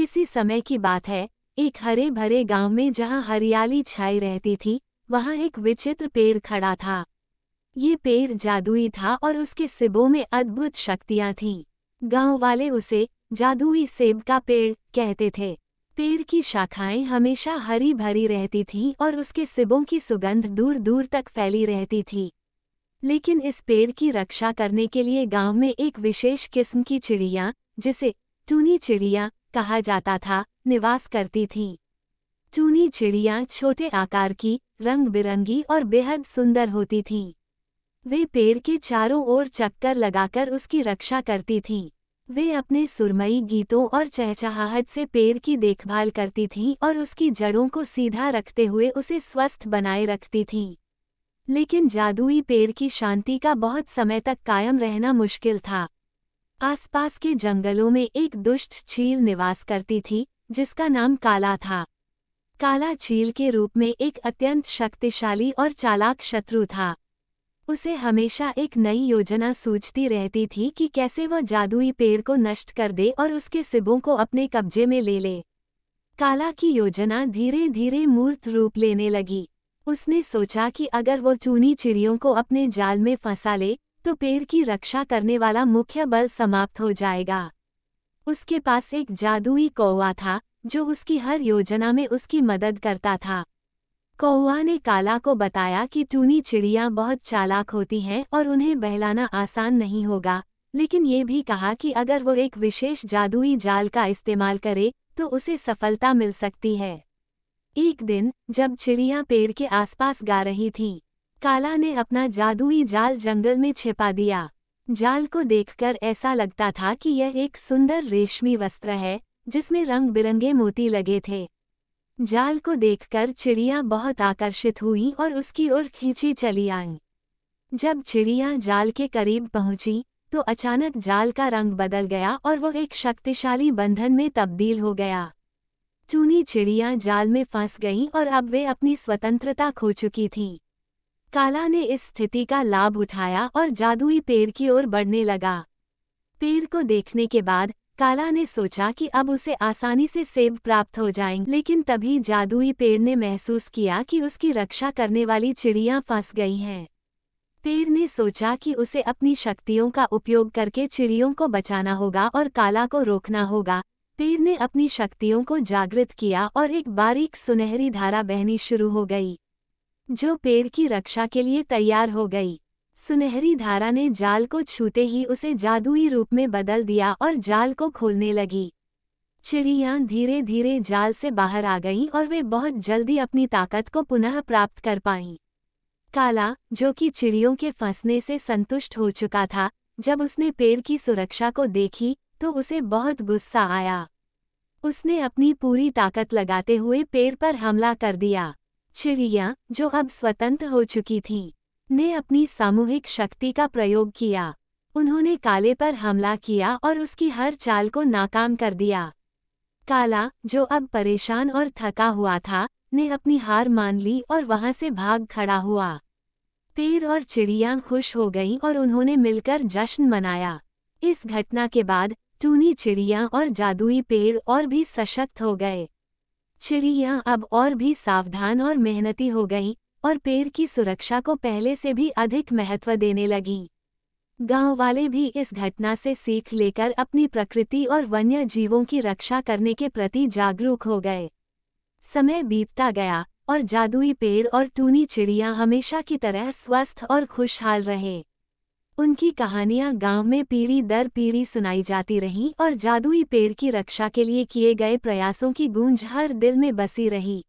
किसी समय की बात है एक हरे भरे गांव में जहां हरियाली छाई रहती थी वहां एक विचित्र पेड़ खड़ा था ये पेड़ जादुई था और उसके सिबों में अद्भुत शक्तियां थीं गांव वाले उसे जादुई सेब का पेड़ कहते थे पेड़ की शाखाएं हमेशा हरी भरी रहती थीं और उसके सिबों की सुगंध दूर दूर तक फैली रहती थी लेकिन इस पेड़ की रक्षा करने के लिए गांव में एक विशेष किस्म की चिड़िया जिसे टूनी चिड़िया कहा जाता था निवास करती थीं चूनी चिड़ियाँ छोटे आकार की रंग बिरंगी और बेहद सुंदर होती थीं वे पेड़ के चारों ओर चक्कर लगाकर उसकी रक्षा करती थीं वे अपने सुरमई गीतों और चहचहाहट से पेड़ की देखभाल करती थीं और उसकी जड़ों को सीधा रखते हुए उसे स्वस्थ बनाए रखती थीं लेकिन जादुई पेड़ की शांति का बहुत समय तक कायम रहना मुश्किल था आसपास के जंगलों में एक दुष्ट चील निवास करती थी जिसका नाम काला था काला चील के रूप में एक अत्यंत शक्तिशाली और चालाक शत्रु था उसे हमेशा एक नई योजना सूझती रहती थी कि कैसे वह जादुई पेड़ को नष्ट कर दे और उसके सिबों को अपने कब्जे में ले ले काला की योजना धीरे धीरे मूर्त रूप लेने लगी उसने सोचा कि अगर वो चूनी चिड़ियों को अपने जाल में फंसा ले तो पेड़ की रक्षा करने वाला मुख्य बल समाप्त हो जाएगा उसके पास एक जादुई कौआ था जो उसकी हर योजना में उसकी मदद करता था कौआ ने काला को बताया कि टूनी चिड़ियाँ बहुत चालाक होती हैं और उन्हें बहलाना आसान नहीं होगा लेकिन ये भी कहा कि अगर वो एक विशेष जादुई जाल का इस्तेमाल करे तो उसे सफलता मिल सकती है एक दिन जब चिड़िया पेड़ के आसपास गा रही थीं, काला ने अपना जादुई जाल जंगल में छिपा दिया जाल को देखकर ऐसा लगता था कि यह एक सुंदर रेशमी वस्त्र है जिसमें रंग बिरंगे मोती लगे थे जाल को देखकर चिड़िया बहुत आकर्षित हुई और उसकी ओर खींची चली आईं जब चिड़िया जाल के करीब पहुंची तो अचानक जाल का रंग बदल गया और वह एक शक्तिशाली बंधन में तब्दील हो गया चूनी चिड़िया जाल में फंस गईं और अब वे अपनी स्वतंत्रता खो चुकी थीं काला ने इस स्थिति का लाभ उठाया और जादुई पेड़ की ओर बढ़ने लगा पेड़ को देखने के बाद काला ने सोचा कि अब उसे आसानी से सेब प्राप्त हो जाएंगे लेकिन तभी जादुई पेड़ ने महसूस किया कि उसकी रक्षा करने वाली चिड़ियाँ फंस गई हैं पेड़ ने सोचा कि उसे अपनी शक्तियों का उपयोग करके चिड़ियों को बचाना होगा और काला को रोकना होगा पेड़ ने अपनी शक्तियों को जागृत किया और एक बारीक सुनहरी धारा बहनी शुरू हो गई जो पेड़ की रक्षा के लिए तैयार हो गई सुनहरी धारा ने जाल को छूते ही उसे जादुई रूप में बदल दिया और जाल को खोलने लगी चिड़ियाँ धीरे धीरे जाल से बाहर आ गईं और वे बहुत जल्दी अपनी ताकत को पुनः प्राप्त कर पाईं। काला जो कि चिड़ियों के फंसने से संतुष्ट हो चुका था जब उसने पेड़ की सुरक्षा को देखी तो उसे बहुत गुस्सा आया उसने अपनी पूरी ताकत लगाते हुए पेड़ पर हमला कर दिया चिड़िया जो अब स्वतंत्र हो चुकी थीं, ने अपनी सामूहिक शक्ति का प्रयोग किया उन्होंने काले पर हमला किया और उसकी हर चाल को नाकाम कर दिया काला जो अब परेशान और थका हुआ था ने अपनी हार मान ली और वहां से भाग खड़ा हुआ पेड़ और चिड़िया खुश हो गईं और उन्होंने मिलकर जश्न मनाया इस घटना के बाद टूनी चिड़िया और जादुई पेड़ और भी सशक्त हो गए चिड़ियाँ अब और भी सावधान और मेहनती हो गईं और पेड़ की सुरक्षा को पहले से भी अधिक महत्व देने लगीं गांव वाले भी इस घटना से सीख लेकर अपनी प्रकृति और वन्य जीवों की रक्षा करने के प्रति जागरूक हो गए समय बीतता गया और जादुई पेड़ और टूनी चिड़िया हमेशा की तरह स्वस्थ और खुशहाल रहे उनकी कहानियां गांव में पीढ़ी दर पीढ़ी सुनाई जाती रहीं और जादुई पेड़ की रक्षा के लिए किए गए प्रयासों की गूंज हर दिल में बसी रही